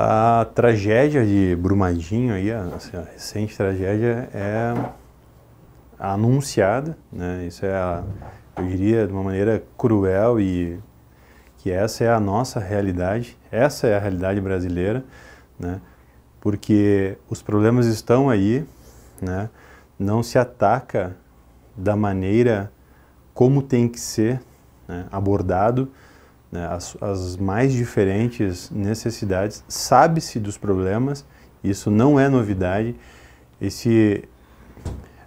A tragédia de Brumadinho, aí, a, assim, a recente tragédia, é anunciada, né? Isso é, a, eu diria, de uma maneira cruel e que essa é a nossa realidade, essa é a realidade brasileira, né? Porque os problemas estão aí, né? Não se ataca da maneira como tem que ser né? abordado né, as, as mais diferentes necessidades, sabe-se dos problemas, isso não é novidade. Esse,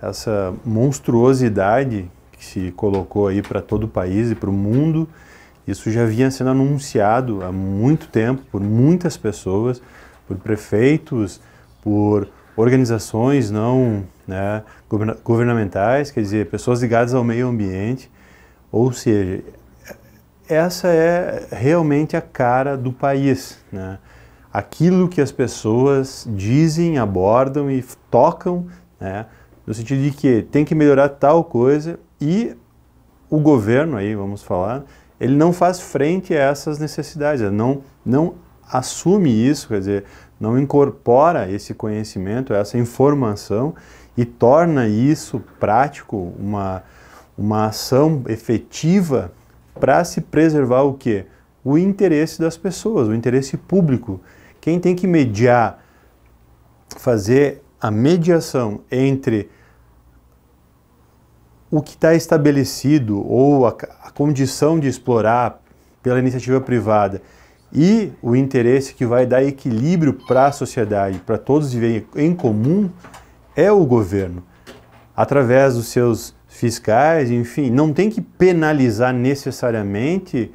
essa monstruosidade que se colocou aí para todo o país e para o mundo, isso já vinha sendo anunciado há muito tempo por muitas pessoas, por prefeitos, por organizações não né, governamentais, quer dizer, pessoas ligadas ao meio ambiente. Ou seja, essa é realmente a cara do país, né? Aquilo que as pessoas dizem, abordam e tocam, né? No sentido de que tem que melhorar tal coisa e o governo aí, vamos falar, ele não faz frente a essas necessidades, não não assume isso, quer dizer, não incorpora esse conhecimento, essa informação e torna isso prático, uma uma ação efetiva para se preservar o quê? O interesse das pessoas, o interesse público. Quem tem que mediar, fazer a mediação entre o que está estabelecido ou a, a, condição de explorar pela iniciativa privada e o interesse que vai dar equilíbrio para a sociedade, para todos viverem em comum, é o governo, através dos seus fiscais, enfim, não tem que penalizar necessariamente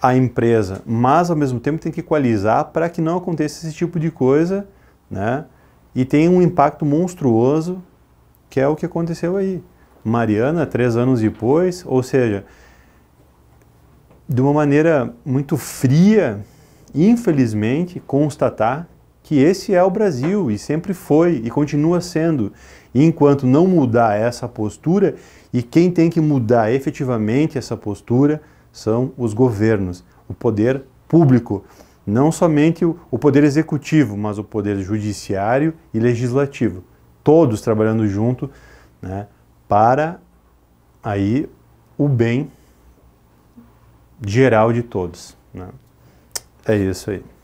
a empresa, mas ao mesmo tempo tem que equalizar para que não aconteça esse tipo de coisa, né? E tem um impacto monstruoso, que é o que aconteceu aí. Mariana, três anos depois, ou seja, de uma maneira muito fria, infelizmente, constatar que esse é o Brasil e sempre foi e continua sendo. E enquanto não mudar essa postura, e quem tem que mudar efetivamente essa postura são os governos, o poder público. Não somente o poder executivo, mas o poder judiciário e legislativo. Todos trabalhando junto né, para aí o bem geral de todos. Né? É isso aí.